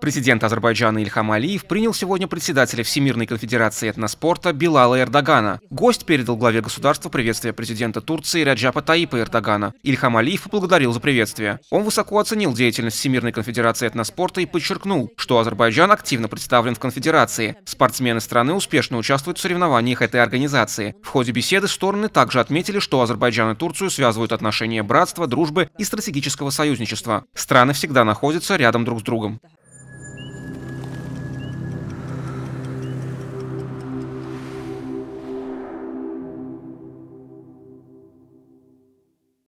Президент Азербайджана Ильхам Алиев принял сегодня председателя Всемирной конфедерации этноспорта Билала Эрдогана. Гость передал главе государства приветствие президента Турции Раджапа Таипа Эрдогана. Ильхам Алиев поблагодарил за приветствие. Он высоко оценил деятельность Всемирной конфедерации этноспорта и подчеркнул, что Азербайджан активно представлен в конфедерации. Спортсмены страны успешно участвуют в соревнованиях этой организации. В ходе беседы стороны также отметили, что Азербайджан и Турцию связывают отношения братства, дружбы и стратегического союзничества. Страны всегда находятся рядом друг с другом.